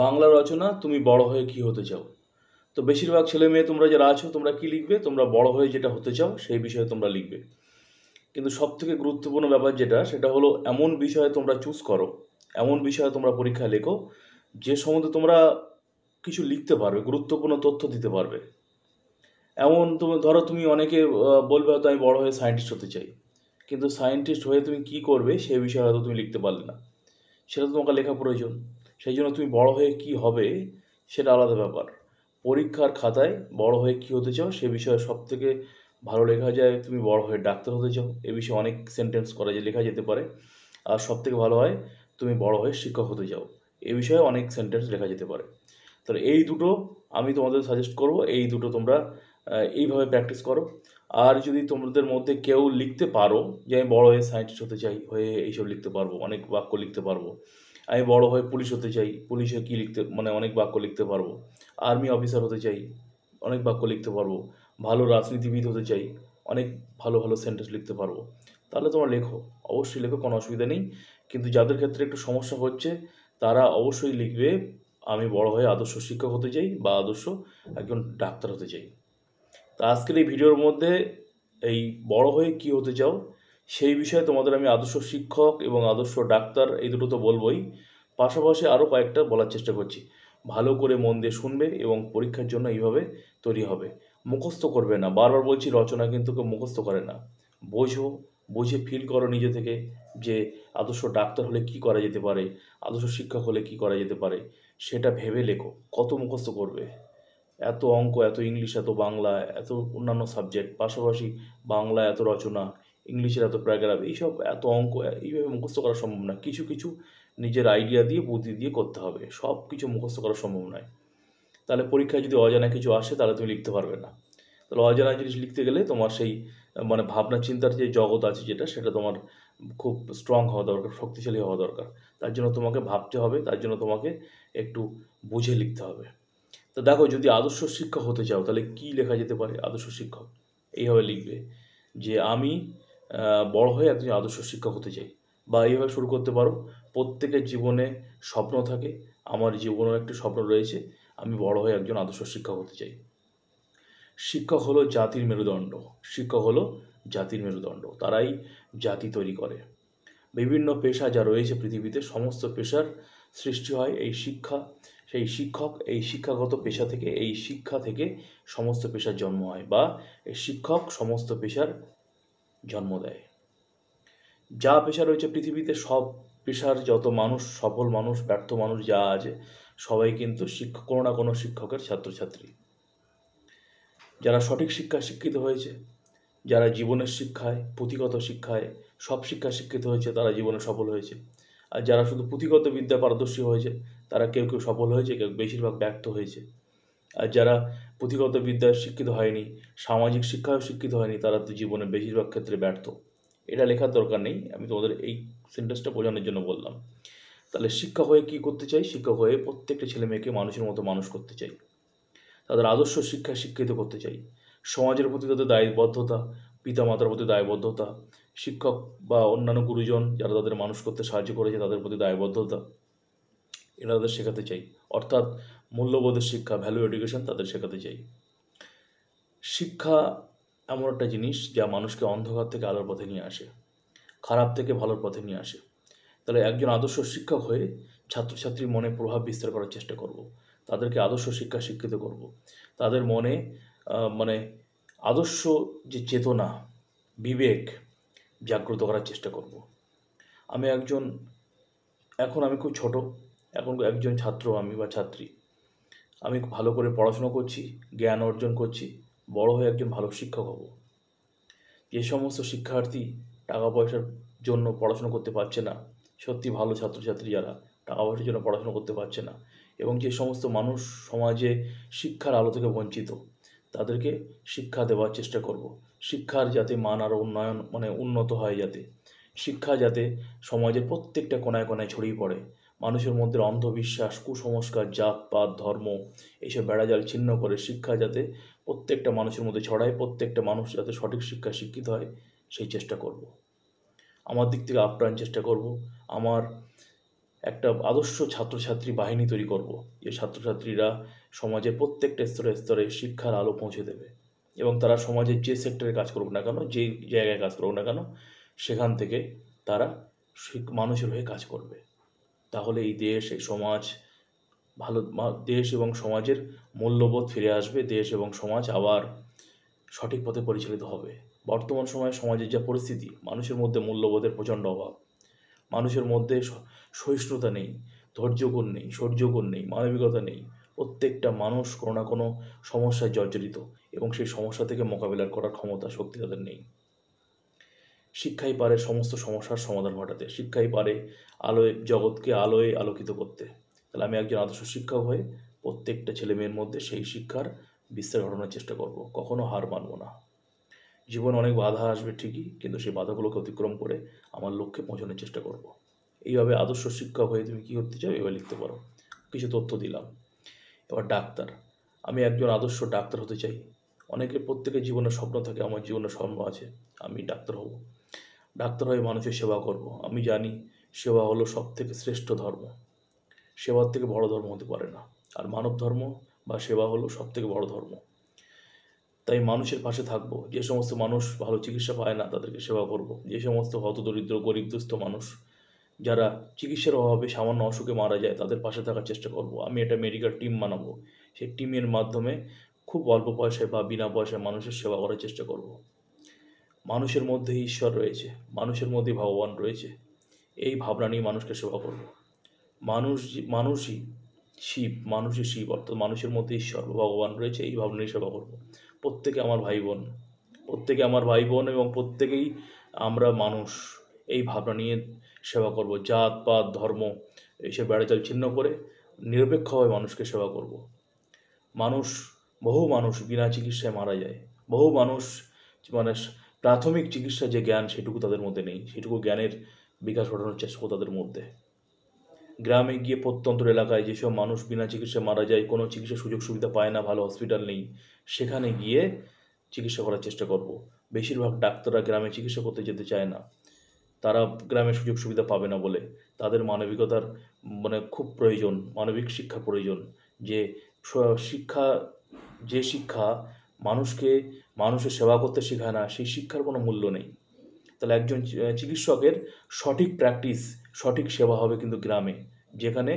বাংলা রচনা তুমি বড় হয়ে কি হতে চাও তো বেশিরভাগ ছেলে মেয়ে তোমরা যারা আছো তোমরা কি লিখবে তোমরা বড় হয়ে যেটা হতে চাও সেই বিষয়ে তোমরা লিখবে কিন্তু সবথেকে গুরুত্বপূর্ণ ব্যাপার যেটা সেটা হলো এমন বিষয়ে তোমরা চুজ করো এমন বিষয়ে তোমরা পরীক্ষা লেখো যে সম্বন্ধে তোমরা কিছু লিখতে পারবে গুরুত্বপূর্ণ তথ্য দিতে পারবে এমন তুমি ধরো তুমি অনেকে বলবে হয়তো আমি বড় হয়ে সায়েন্টিস্ট হতে চাই কিন্তু সায়েন্টিস্ট হয়ে তুমি কি করবে সেই বিষয়ে হয়তো তুমি লিখতে পারলে না সেটা তোমাকে লেখা প্রয়োজন সেই জন্য তুমি বড় হয়ে কি হবে সেটা আলাদা ব্যাপার পরীক্ষার খাতায় বড় হয়ে কী হতে চাও সে বিষয়ে সব থেকে ভালো লেখা যায় তুমি বড় হয়ে ডাক্তার হতে চাও এ বিষয়ে অনেক সেন্টেন্স করা যায় লেখা যেতে পারে আর সব থেকে ভালো হয় তুমি বড় হয়ে শিক্ষক হতে চাও এ বিষয়ে অনেক সেন্টেন্স লেখা যেতে পারে তাহলে এই দুটো আমি তোমাদের সাজেস্ট করব এই দুটো তোমরা এইভাবে প্র্যাকটিস করো আর যদি তোমাদের মধ্যে কেউ লিখতে পারো যে আমি বড় হয়ে সায়েন্টিস্ট হতে চাই হয়ে এইসব লিখতে পারবো অনেক বাক্য লিখতে পারবো আমি বড় হয়ে পুলিশ হতে চাই পুলিশে কী লিখতে মানে অনেক বাক্য লিখতে পারবো আর্মি অফিসার হতে চাই অনেক বাক্য লিখতে পারবো ভালো রাজনীতিবিদ হতে চাই অনেক ভালো ভালো সেন্টেন্স লিখতে পারবো তাহলে তোমার লেখো অবশ্যই লেখো কোনো অসুবিধা নেই কিন্তু যাদের ক্ষেত্রে একটু সমস্যা হচ্ছে তারা অবশ্যই লিখবে আমি বড় হয়ে আদর্শ শিক্ষক হতে চাই বা আদর্শ একজন ডাক্তার হতে চাই তা আজকের এই ভিডিওর মধ্যে এই বড় হয়ে কি হতে চাও সেই বিষয়ে তোমাদের আমি আদর্শ শিক্ষক এবং আদর্শ ডাক্তার এই দুটো তো বলবই পাশাপাশি আরও কয়েকটা বলার চেষ্টা করছি ভালো করে মন দিয়ে শুনবে এবং পরীক্ষার জন্য এইভাবে তৈরি হবে মুখস্থ করবে না বারবার বলছি রচনা কিন্তু কেউ মুখস্থ করে না বোঝো বুঝে ফিল করো নিজে থেকে যে আদর্শ ডাক্তার হলে কি করা যেতে পারে আদর্শ শিক্ষক হলে কি করা যেতে পারে সেটা ভেবে লেখো কত মুখস্থ করবে এত অঙ্ক এত ইংলিশ এত বাংলা এত অন্যান্য সাবজেক্ট পাশাপাশি বাংলা এত রচনা ইংলিশের এত প্যারাগ্রাফ এইসব এত অঙ্ক এইভাবে মুখস্থ করা সম্ভব না কিছু কিছু নিজের আইডিয়া দিয়ে বুদ্ধি দিয়ে করতে হবে সব কিছু মুখস্থ করা সম্ভব নয় তাহলে পরীক্ষায় যদি অজানা কিছু আসে তাহলে তুমি লিখতে পারবে না তাহলে অজানা জিনিস লিখতে গেলে তোমার সেই মানে ভাবনা চিন্তার যে জগৎ আছে যেটা সেটা তোমার খুব স্ট্রং হওয়া দরকার শক্তিশালী হওয়া দরকার তার জন্য তোমাকে ভাবতে হবে তার জন্য তোমাকে একটু বুঝে লিখতে হবে তো দেখো যদি আদর্শ শিক্ষক হতে চাও তাহলে কি লেখা যেতে পারে আদর্শ শিক্ষক এইভাবে লিখবে যে আমি বড় হয়ে একজন আদর্শ শিক্ষক হতে চাই বা এইভাবে শুরু করতে পারো প্রত্যেকের জীবনে স্বপ্ন থাকে আমার জীবনেও একটি স্বপ্ন রয়েছে আমি বড় হয়ে একজন আদর্শ শিক্ষক হতে চাই শিক্ষক হলো জাতির মেরুদণ্ড শিক্ষক হলো জাতির মেরুদণ্ড তারাই জাতি তৈরি করে বিভিন্ন পেশা যা রয়েছে পৃথিবীতে সমস্ত পেশার সৃষ্টি হয় এই শিক্ষা সেই শিক্ষক এই শিক্ষাগত পেশা থেকে এই শিক্ষা থেকে সমস্ত পেশার জন্ম হয় বা এই শিক্ষক সমস্ত পেশার জন্ম দেয় যা পেশা রয়েছে পৃথিবীতে সব পেশার যত মানুষ সফল মানুষ ব্যর্থ মানুষ যা আছে সবাই কিন্তু শিক্ষক কোনো না কোনো শিক্ষকের ছাত্রছাত্রী যারা সঠিক শিক্ষায় শিক্ষিত হয়েছে যারা জীবনের শিক্ষায় পুঁথিগত শিক্ষায় সব শিক্ষায় শিক্ষিত হয়েছে তারা জীবনে সফল হয়েছে আর যারা শুধু পুঁথিগত বিদ্যা পারদর্শী হয়েছে তারা কেউ কেউ সফল হয়েছে কেউ বেশিরভাগ ব্যর্থ হয়েছে আর যারা পুঁথিগত বিদ্যায় শিক্ষিত হয়নি সামাজিক শিক্ষায় শিক্ষিত হয়নি তারা তো জীবনে বেশিরভাগ ক্ষেত্রে ব্যর্থ এটা লেখার দরকার নেই আমি তোমাদের এই সেন্টেন্সটা বোঝানোর জন্য বললাম তাহলে শিক্ষা হয়ে কি করতে চাই শিক্ষা হয়ে প্রত্যেকটা ছেলে মেয়েকে মানুষের মতো মানুষ করতে চাই তাদের আদর্শ শিক্ষায় শিক্ষিত করতে চাই সমাজের প্রতি তাদের দায়বদ্ধতা পিতামাতার প্রতি দায়বদ্ধতা শিক্ষক বা অন্যান্য গুরুজন যারা তাদের মানুষ করতে সাহায্য করেছে তাদের প্রতি দায়বদ্ধতা তাদের শেখাতে চাই অর্থাৎ মূল্যবোধের শিক্ষা ভ্যালু এডুকেশন তাদের শেখাতে চাই শিক্ষা এমন একটা জিনিস যা মানুষকে অন্ধকার থেকে আলোর পথে নিয়ে আসে খারাপ থেকে ভালোর পথে নিয়ে আসে তাহলে একজন আদর্শ শিক্ষক হয়ে ছাত্রছাত্রীর মনে প্রভাব বিস্তার করার চেষ্টা করব। তাদেরকে আদর্শ শিক্ষা শিক্ষিত করব। তাদের মনে মানে আদর্শ যে চেতনা বিবেক জাগ্রত করার চেষ্টা করব। আমি একজন এখন আমি খুব ছোট এখন একজন ছাত্র আমি বা ছাত্রী আমি ভালো করে পড়াশুনো করছি জ্ঞান অর্জন করছি বড় হয়ে একজন ভালো শিক্ষক হব যে সমস্ত শিক্ষার্থী টাকা পয়সার জন্য পড়াশুনো করতে পারছে না সত্যি ভালো ছাত্রছাত্রী যারা টাকা পয়সার জন্য পড়াশুনো করতে পারছে না এবং যে সমস্ত মানুষ সমাজে শিক্ষার আলো থেকে বঞ্চিত তাদেরকে শিক্ষা দেওয়ার চেষ্টা করব। শিক্ষার যাতে মান আরও উন্নয়ন মানে উন্নত হয় যাতে শিক্ষা যাতে সমাজের প্রত্যেকটা কোনায় কোনায় ছড়িয়ে পড়ে মানুষের মধ্যে অন্ধবিশ্বাস কুসংস্কার জাতপাত ধর্ম এইসব বেড়াজাল ছিন্ন করে শিক্ষা যাতে প্রত্যেকটা মানুষের মধ্যে ছড়ায় প্রত্যেকটা মানুষ যাতে সঠিক শিক্ষা শিক্ষিত হয় সেই চেষ্টা করব। আমার দিক থেকে আপ্রাণ চেষ্টা করব আমার একটা আদর্শ ছাত্রছাত্রী বাহিনী তৈরি করব যে ছাত্রছাত্রীরা সমাজের প্রত্যেকটা স্তরে স্তরে শিক্ষার আলো পৌঁছে দেবে এবং তারা সমাজের যে সেক্টরে কাজ করুক না কেন যে জায়গায় কাজ করুক না কেন সেখান থেকে তারা মানুষের হয়ে কাজ করবে তাহলে এই দেশ এই সমাজ ভালো দেশ এবং সমাজের মূল্যবোধ ফিরে আসবে দেশ এবং সমাজ আবার সঠিক পথে পরিচালিত হবে বর্তমান সময়ে সমাজের যা পরিস্থিতি মানুষের মধ্যে মূল্যবোধের প্রচণ্ড অভাব মানুষের মধ্যে সহিষ্ণুতা নেই ধৈর্যগুণ নেই সৌর্যগুণ নেই মানবিকতা নেই প্রত্যেকটা মানুষ কোনো না কোনো সমস্যায় জর্জরিত এবং সেই সমস্যা থেকে মোকাবিলা করার ক্ষমতা শক্তি তাদের নেই শিক্ষাই পারে সমস্ত সমস্যার সমাধান ঘটাতে শিক্ষাই পারে আলোয় জগৎকে আলোয় আলোকিত করতে তাহলে আমি একজন আদর্শ শিক্ষক হয়ে প্রত্যেকটা ছেলে মেয়ের মধ্যে সেই শিক্ষার বিস্তার ঘটানোর চেষ্টা করব কখনো হার মানব না জীবন অনেক বাধা আসবে ঠিকই কিন্তু সেই বাধাগুলোকে অতিক্রম করে আমার লক্ষ্যে পৌঁছানোর চেষ্টা করব এইভাবে আদর্শ শিক্ষক হয়ে তুমি কী করতে চাও এবার লিখতে পারো কিছু তথ্য দিলাম এবার ডাক্তার আমি একজন আদর্শ ডাক্তার হতে চাই অনেকের প্রত্যেকের জীবনের স্বপ্ন থাকে আমার জীবনে স্বপ্ন আছে আমি ডাক্তার হব ডাক্তার হয়ে মানুষের সেবা করব। আমি জানি সেবা হলো সব থেকে শ্রেষ্ঠ ধর্ম সেবার থেকে বড় ধর্ম হতে পারে না আর মানব ধর্ম বা সেবা হলো সব থেকে বড় ধর্ম তাই মানুষের পাশে থাকবো যে সমস্ত মানুষ ভালো চিকিৎসা পায় না তাদেরকে সেবা করব। যে সমস্ত হত দরিদ্র গরিব দুস্থ মানুষ যারা চিকিৎসার অভাবে সামান্য অসুখে মারা যায় তাদের পাশে থাকার চেষ্টা করব। আমি একটা মেডিকেল টিম বানাবো সেই টিমের মাধ্যমে খুব অল্প পয়সায় বা বিনা পয়সায় মানুষের সেবা করার চেষ্টা করব। মানুষের মধ্যে ঈশ্বর রয়েছে মানুষের মধ্যে ভগবান রয়েছে এই ভাবনা নিয়ে মানুষকে সেবা করব মানুষ মানুষই শিব মানুষই শিব অর্থাৎ মানুষের মধ্যে ঈশ্বর ভগবান রয়েছে এই ভাবনা নিয়ে সেবা করব প্রত্যেকে আমার ভাই বোন প্রত্যেকে আমার ভাই বোন এবং প্রত্যেকেই আমরা মানুষ এই ভাবনা নিয়ে সেবা করব জাত পাত ধর্ম এইসব বেড়াচাল ছিন্ন করে নিরপেক্ষভাবে মানুষকে সেবা করব মানুষ বহু মানুষ বিনা চিকিৎসায় মারা যায় বহু মানুষ মানে প্রাথমিক চিকিৎসা যে জ্ঞান সেটুকু তাদের মধ্যে নেই সেটুকু জ্ঞানের বিকাশ ঘটানোর চেষ্টা তাদের মধ্যে গ্রামে গিয়ে প্রত্যন্ত এলাকায় যেসব মানুষ বিনা চিকিৎসায় মারা যায় কোনো চিকিৎসা সুযোগ সুবিধা পায় না ভালো হসপিটাল নেই সেখানে গিয়ে চিকিৎসা করার চেষ্টা করব বেশিরভাগ ডাক্তাররা গ্রামে চিকিৎসা করতে যেতে চায় না তারা গ্রামে সুযোগ সুবিধা পাবে না বলে তাদের মানবিকতার মানে খুব প্রয়োজন মানবিক শিক্ষা প্রয়োজন যে শিক্ষা যে শিক্ষা মানুষকে মানুষের সেবা করতে শেখায় না সেই শিক্ষার কোনো মূল্য নেই তাহলে একজন চিকিৎসকের সঠিক প্র্যাকটিস সঠিক সেবা হবে কিন্তু গ্রামে যেখানে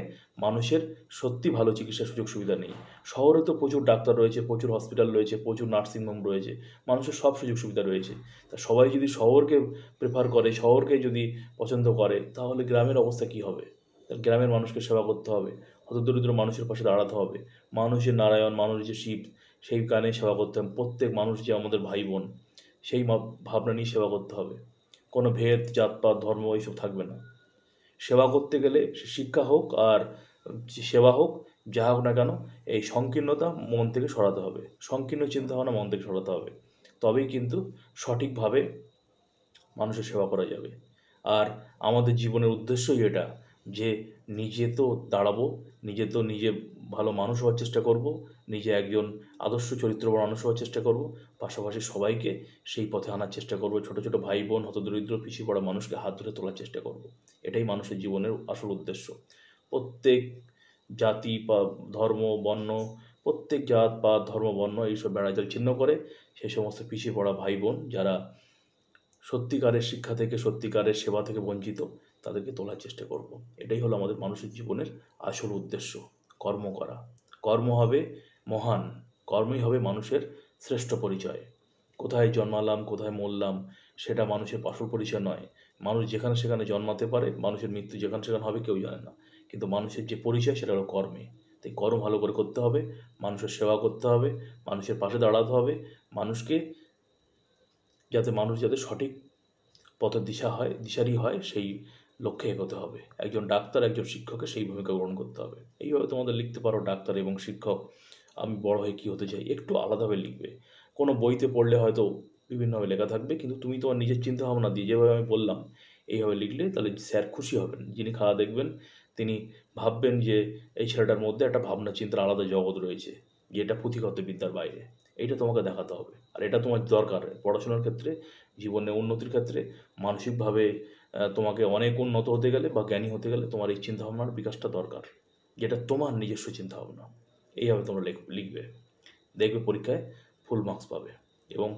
মানুষের সত্যি ভালো চিকিৎসার সুযোগ সুবিধা নেই শহরে তো প্রচুর ডাক্তার রয়েছে প্রচুর হসপিটাল রয়েছে প্রচুর নার্সিংহোম রয়েছে মানুষের সব সুযোগ সুবিধা রয়েছে তা সবাই যদি শহরকে প্রেফার করে শহরকে যদি পছন্দ করে তাহলে গ্রামের অবস্থা কী হবে গ্রামের মানুষকে সেবা করতে হবে হত দরিদ্র মানুষের পাশে দাঁড়াতে হবে মানুষের নারায়ণ মানুষের শিব সেই গানে সেবা করতে হবে প্রত্যেক মানুষ যে আমাদের ভাই বোন সেই ভাবনা নিয়ে সেবা করতে হবে কোনো ভেদ জাতপাত ধর্ম এইসব থাকবে না সেবা করতে গেলে শিক্ষা হোক আর সেবা হোক যা হোক না কেন এই সংকীর্ণতা মন থেকে সরাতে হবে সংকীর্ণ চিন্তাভাবনা মন থেকে সরাতে হবে তবেই কিন্তু সঠিকভাবে মানুষের সেবা করা যাবে আর আমাদের জীবনের উদ্দেশ্যই এটা যে নিজে তো দাঁড়াবো নিজে তো নিজে ভালো মানুষ হওয়ার চেষ্টা করব নিজে একজন আদর্শ চরিত্রবান মানুষ হওয়ার চেষ্টা করব পাশাপাশি সবাইকে সেই পথে আনার চেষ্টা করব ছোট ছোট ভাই বোন দরিদ্র পিছিয়ে পড়া মানুষকে হাত ধরে তোলার চেষ্টা করব এটাই মানুষের জীবনের আসল উদ্দেশ্য প্রত্যেক জাতি বা ধর্ম বর্ণ প্রত্যেক জাত বা ধর্ম বর্ণ এইসব বেড়াজাল ছিন্ন করে সেই সমস্ত পিছিয়ে পড়া ভাই বোন যারা সত্যিকারের শিক্ষা থেকে সত্যিকারের সেবা থেকে বঞ্চিত তাদেরকে তোলার চেষ্টা করব এটাই হলো আমাদের মানুষের জীবনের আসল উদ্দেশ্য কর্ম করা কর্ম হবে মহান কর্মই হবে মানুষের শ্রেষ্ঠ পরিচয় কোথায় জন্মালাম কোথায় মরলাম সেটা মানুষের পাশর পরিচয় নয় মানুষ যেখানে সেখানে জন্মাতে পারে মানুষের মৃত্যু যেখানে সেখানে হবে কেউ জানে না কিন্তু মানুষের যে পরিচয় সেটা হলো কর্মে তাই কর্ম ভালো করে করতে হবে মানুষের সেবা করতে হবে মানুষের পাশে দাঁড়াতে হবে মানুষকে যাতে মানুষ যাতে সঠিক পথের দিশা হয় দিশারই হয় সেই লক্ষ্যে এগোতে হবে একজন ডাক্তার একজন শিক্ষকের সেই ভূমিকা গ্রহণ করতে হবে এইভাবে তোমাদের লিখতে পারো ডাক্তার এবং শিক্ষক আমি বড় হয়ে কী হতে চাই একটু আলাদাভাবে লিখবে কোনো বইতে পড়লে হয়তো বিভিন্নভাবে লেখা থাকবে কিন্তু তুমি তোমার নিজের চিন্তা ভাবনা দিয়ে যেভাবে আমি বললাম এইভাবে লিখলে তাহলে স্যার খুশি হবেন যিনি খাওয়া দেখবেন তিনি ভাববেন যে এই ছেলেটার মধ্যে একটা ভাবনা চিন্তার আলাদা জগৎ রয়েছে যেটা পুঁথিগত বিদ্যার বাইরে এইটা তোমাকে দেখাতে হবে আর এটা তোমার দরকার পড়াশোনার ক্ষেত্রে জীবনে উন্নতির ক্ষেত্রে মানসিকভাবে তোমাকে অনেক উন্নত হতে গেলে বা জ্ঞানী হতে গেলে তোমার এই চিন্তাভাবনার বিকাশটা দরকার যেটা তোমার নিজস্ব চিন্তাভাবনা এইভাবে তোমরা লিখবে দেখবে পরীক্ষায় ফুল মার্কস পাবে এবং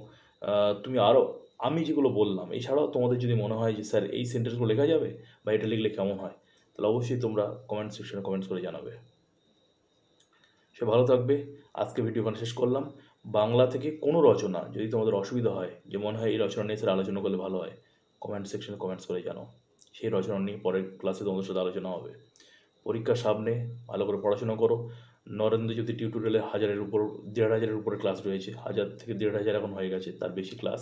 তুমি আরও আমি যেগুলো বললাম এছাড়াও তোমাদের যদি মনে হয় যে স্যার এই সেন্টেন্সগুলো লেখা যাবে বা এটা লিখলে কেমন হয় তাহলে অবশ্যই তোমরা কমেন্ট সেকশনে কমেন্টস করে জানাবে সে ভালো থাকবে আজকে ভিডিও শেষ করলাম বাংলা থেকে কোনো রচনা যদি তোমাদের অসুবিধা হয় যে মনে হয় এই রচনা নিয়ে স্যার আলোচনা করলে ভালো হয় কমেন্ট সেকশনে কমেন্টস করে জানো সেই রচনা নিয়ে পরের ক্লাসে তোমাদের সাথে আলোচনা হবে পরীক্ষার সামনে ভালো করে পড়াশোনা করো নরেন্দ্র নরেন্দ্রজ্যোতি টিউটোরিয়ালে হাজারের উপর দেড় হাজারের উপরে ক্লাস রয়েছে হাজার থেকে দেড় হাজার এখন হয়ে গেছে তার বেশি ক্লাস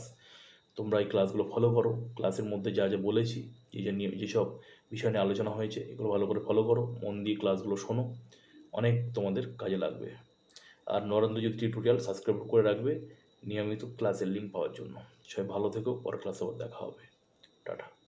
তোমরা এই ক্লাসগুলো ফলো করো ক্লাসের মধ্যে যা যা বলেছি যে যে নিয়ে যেসব বিষয় নিয়ে আলোচনা হয়েছে এগুলো ভালো করে ফলো করো মন দিয়ে ক্লাসগুলো শোনো অনেক তোমাদের কাজে লাগবে আর নরেন্দ্র নরেন্দ্রজ্যোতি টিউটোরিয়াল সাবস্ক্রাইব করে রাখবে নিয়মিত ক্লাসের লিঙ্ক পাওয়ার জন্য সবাই ভালো থেকো পরের ক্লাসে আবার দেখা হবে টাটা